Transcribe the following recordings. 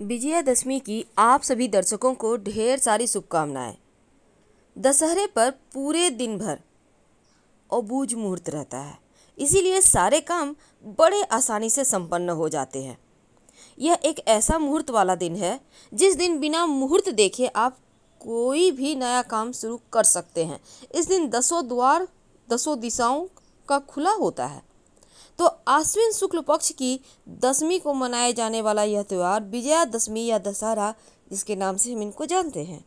विजयादशमी की आप सभी दर्शकों को ढेर सारी शुभकामनाएं दशहरे पर पूरे दिन भर अबूझ मुहूर्त रहता है इसीलिए सारे काम बड़े आसानी से संपन्न हो जाते हैं यह एक ऐसा मुहूर्त वाला दिन है जिस दिन बिना मुहूर्त देखे आप कोई भी नया काम शुरू कर सकते हैं इस दिन दसों द्वार दसों दिशाओं का खुला होता है तो आश्विन शुक्ल पक्ष की दसवीं को मनाया जाने वाला यह त्यौहार विजयादशमी या दशहरा जिसके नाम से हम इनको जानते हैं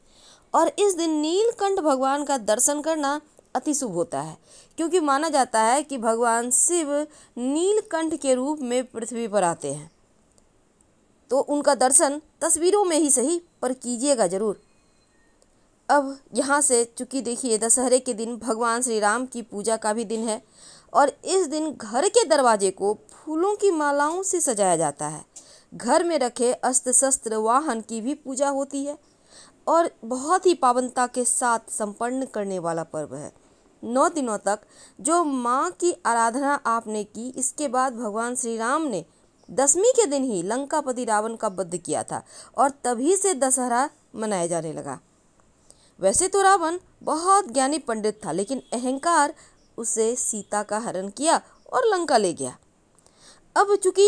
और इस दिन नीलकंठ भगवान का दर्शन करना अति शुभ होता है क्योंकि माना जाता है कि भगवान शिव नीलकंठ के रूप में पृथ्वी पर आते हैं तो उनका दर्शन तस्वीरों में ही सही पर कीजिएगा जरूर अब यहाँ से चूँकि देखिए दशहरे के दिन भगवान श्री राम की पूजा का भी दिन है और इस दिन घर के दरवाजे को फूलों की मालाओं से सजाया जाता है घर में रखे अस्त्र शस्त्र वाहन की भी पूजा होती है और बहुत ही पावनता के साथ संपन्न करने वाला पर्व है नौ दिनों तक जो माँ की आराधना आपने की इसके बाद भगवान श्री राम ने दसवीं के दिन ही लंकापति रावण का बद्ध किया था और तभी से दशहरा मनाया जाने लगा वैसे तो रावण बहुत ज्ञानी पंडित था लेकिन अहंकार उसे सीता का हरण किया और लंका ले गया अब चूंकि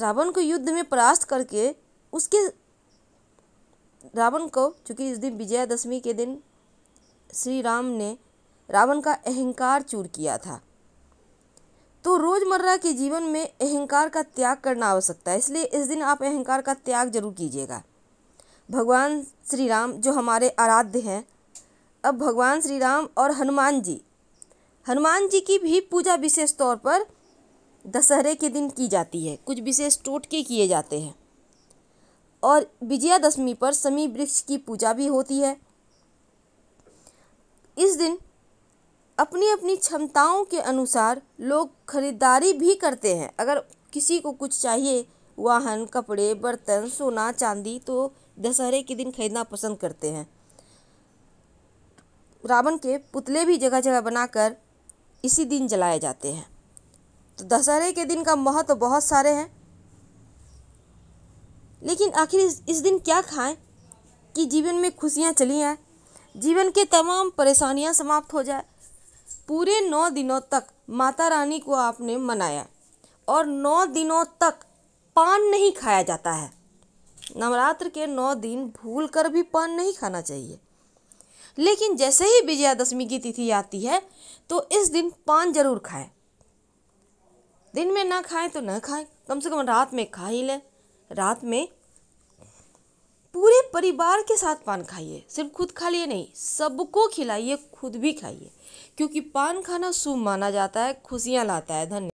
रावण को युद्ध में परास्त करके उसके रावण को चूंकि इस दिन विजयादशमी के दिन श्री राम ने रावण का अहंकार चूर किया था तो रोज़मर्रा के जीवन में अहंकार का त्याग करना आवश्यकता है इसलिए इस दिन आप अहंकार का त्याग जरूर कीजिएगा भगवान श्री राम जो हमारे आराध्य हैं अब भगवान श्री राम और हनुमान जी हनुमान जी की भी पूजा विशेष तौर पर दशहरे के दिन की जाती है कुछ विशेष टोटके किए जाते हैं और विजयादशमी पर शमी वृक्ष की पूजा भी होती है इस दिन अपनी अपनी क्षमताओं के अनुसार लोग खरीदारी भी करते हैं अगर किसी को कुछ चाहिए वाहन कपड़े बर्तन सोना चांदी तो दशहरे के दिन खरीदना पसंद करते हैं रावण के पुतले भी जगह जगह बनाकर इसी दिन जलाए जाते हैं तो दशहरे के दिन का महत्व तो बहुत सारे हैं लेकिन आखिर इस, इस दिन क्या खाएं कि जीवन में खुशियाँ चली आए जीवन के तमाम परेशानियाँ समाप्त हो जाए पूरे नौ दिनों तक माता रानी को आपने मनाया और नौ दिनों तक पान नहीं खाया जाता है नवरात्र के नौ दिन भूल कर भी पान नहीं खाना चाहिए लेकिन जैसे ही विजयादशमी की तिथि आती है तो इस दिन पान जरूर खाएं दिन में ना खाएं तो ना खाएं कम से कम रात में खा ही लें रात में पूरे परिवार के साथ पान खाइए सिर्फ खुद खा लिए नहीं सबको खिलाइए खुद भी खाइए क्योंकि पान खाना शुभ माना जाता है खुशियाँ लाता है धन्यवाद